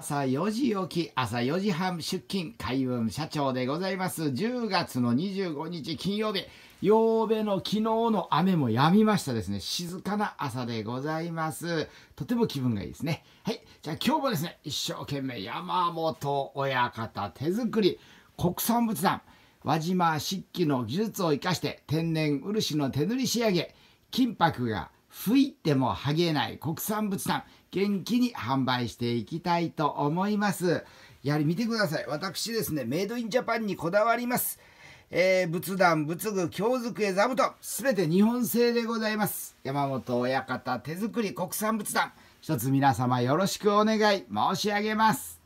朝4時起き、朝4時半出勤、海運社長でございます。10月の25日金曜日、曜日の昨日の雨も止みましたですね。静かな朝でございます。とても気分がいいですね。はい。じゃあ今日もですね、一生懸命山本親方手作り、国産物団、輪島漆器の技術を生かして天然漆の手塗り仕上げ、金箔が吹いても剥げない国産物産、元気に販売していきたいと思います。やはり見てください。私ですね、メイドインジャパンにこだわります。えー、仏壇、仏具、京机、座布団、すべて日本製でございます。山本親方手作り国産仏壇、一つ皆様よろしくお願い申し上げます。